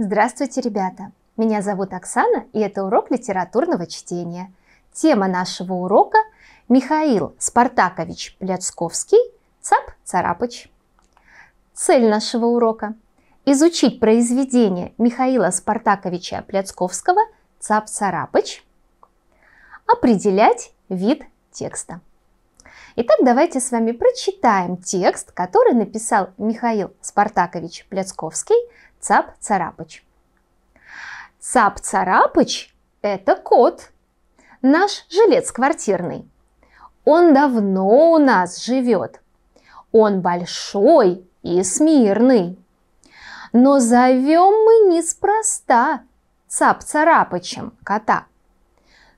Здравствуйте, ребята! Меня зовут Оксана, и это урок литературного чтения. Тема нашего урока – Михаил Спартакович Пляцковский «Цап Царапыч». Цель нашего урока – изучить произведение Михаила Спартаковича Пляцковского «Цап Царапыч», определять вид текста. Итак, давайте с вами прочитаем текст, который написал Михаил Спартакович Пляцковский «Цап Царапыч». «Цап Царапыч» – это кот, наш жилец квартирный. Он давно у нас живет. Он большой и смирный. Но зовем мы неспроста Цап Царапычем кота.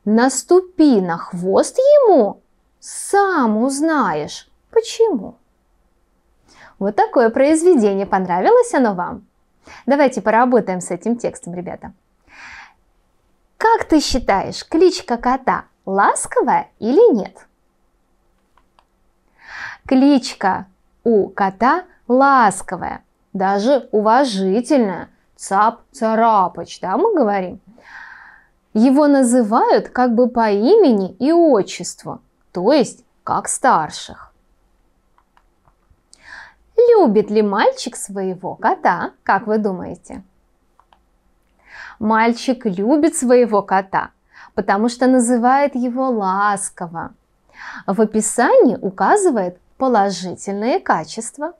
Наступи на хвост ему, сам узнаешь, почему. Вот такое произведение. Понравилось оно вам? Давайте поработаем с этим текстом, ребята. Как ты считаешь, кличка кота ласковая или нет? Кличка у кота ласковая, даже уважительная. Цап-царапыч, да, мы говорим. Его называют как бы по имени и отчеству то есть как старших. Любит ли мальчик своего кота, как вы думаете? Мальчик любит своего кота, потому что называет его ласково. В описании указывает положительные качества.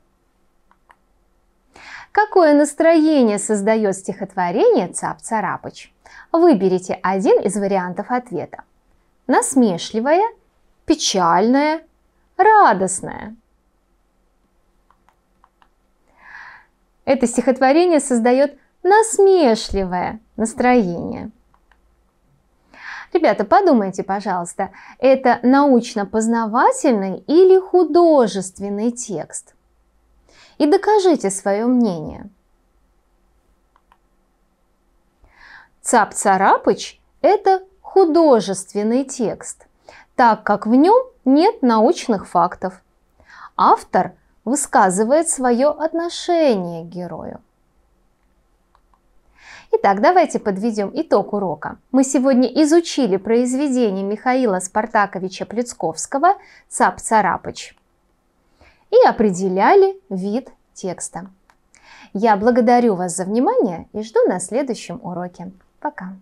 Какое настроение создает стихотворение «Цап-царапыч»? Выберите один из вариантов ответа. Насмешливое печальное, радостное. Это стихотворение создает насмешливое настроение. Ребята, подумайте, пожалуйста, это научно-познавательный или художественный текст? И докажите свое мнение. Цап-царапыч – это художественный текст – так как в нем нет научных фактов. Автор высказывает свое отношение к герою. Итак, давайте подведем итог урока. Мы сегодня изучили произведение Михаила Спартаковича Плецковского «Цап-царапыч» и определяли вид текста. Я благодарю вас за внимание и жду на следующем уроке. Пока!